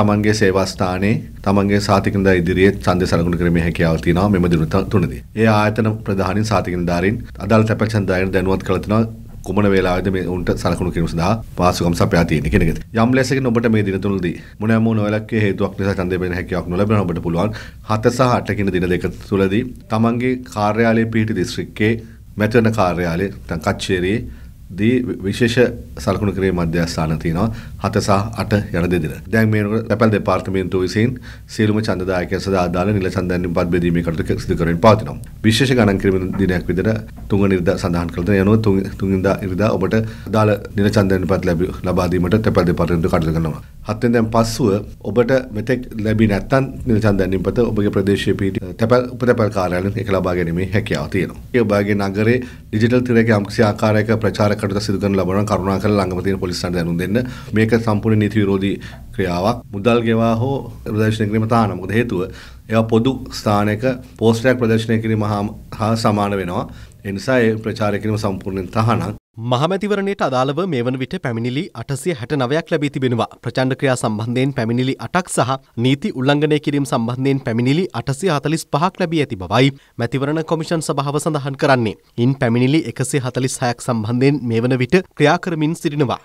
තමන්ගේ සේවස්ථානයේ තමන්ගේ සාතිකඳා ඉදිරියේ ඡන්දය සලකුණු කිරීමේ හැකියාව තියෙනවා මෙම දින තුනදී. ඒ ආයතන ප්‍රධානින් සාතිකඳාරින් අදාළ තැපැල් ඡන්දයෙන් දැනුවත් කළ තිනවා කුමන වේලාවද මේ උන්ට සලකුණු කිරීම සඳහා පාසුකම් සපයා තියෙන කියන එක. යම් ලෙසකින් ඔබට මේ දින තුනදී මොනෑම නොවැළක්විය හේතුවක් නිසා ඡන්දය බෙදෙන හැකියාවක් නොලැබෙන ඔබට පුළුවන් 7 සහ 8 කියන දින දෙක තුලදී තමන්ගේ කාර්යාලයේ පිහිටි දිස්ත්‍රික්කයේ මැතිවරණ කාර්යාලයේ නැත්නම් කච්චේරියේ දී විශේෂ සලකුණු කිරීම මධ්‍යස්ථාන තියෙනවා 7 සහ 8 යන දෙදින. දැන් මේ වෙනකොට තැපැල් දෙපාර්තමේන්තුව විසින් සියලුම ඡන්දදායකයන් සඳහා අදාළ නිල ඡන්දයන්ින් පත් බෙදීමේ කටයුතු සිදු කරමින් පවතිනවා. විශේෂ ගණන් කිරීම දිනයක් විදිහට තුන්වන ඉරිදා සඳහන් කළ දෙන යනුව තුන්වෙනිදා ඉරිදා ඔබට අදාළ නිල ඡන්දයන්ින් පත් ලැබා දීමට තැපැල් දෙපාර්තමේන්තුව කටයුතු කරනවා. හත්වෙන්දැන් පස්සුව ඔබට මෙතෙක් ලැබි නැත්තන් නිසන්දැනින්පත ඔබගේ ප්‍රදේශය පිට තැපැල් උපතැපැල් කාරයන එක ලබා ගැනීමේ හැකියාව තියෙනවා. ඒ ඔබගේ නගරේ ඩිජිටල් තිරයක යම්කිසි ආකාරයක ප්‍රචාරකට සිදු කරන ලබන කරුණාකර ළඟම තියෙන පොලිස් ස්ථානයට දැනුම් දෙන්න. මේක සම්පූර්ණ නීති විරෝධී ක්‍රියාවක් මුදල් ගෙවා හෝ ප්‍රදර්ශනය කිරීම තාන මොකද හේතුව ඒවා පොදු ස්ථානයක පෝස්ටයක් ප්‍රදර්ශනය කිරීම හා සමාන වෙනවා එනිසා ඒ ප්‍රචාරය කිරීම සම්පූර්ණයෙන් තහනම් මහමැතිවරණයට අදාළව මේ වන විට පැමිණිලි අටසිය හැට නවයක් ලැබී තිබෙනවා ප්‍රචණ්ඩ ක්‍රියා සම්බන්ධයෙන් පැමිණිලි අටක් සහ නීති උල්ලංඝනය කිරීම සම්බන්ධයෙන් පැමිණිලි අටසිය හතලිස් පහක් ලැබී ඇති බවයි මැතිවරණ කොමිෂන් සභාව සඳහන් කරන්නේ. ඉන් පැමිණිලි එකසිය හතලිස් හයක් සම්බන්ධයෙන් මේ වන විට ක්‍රියා කරමින් සිටිනවා.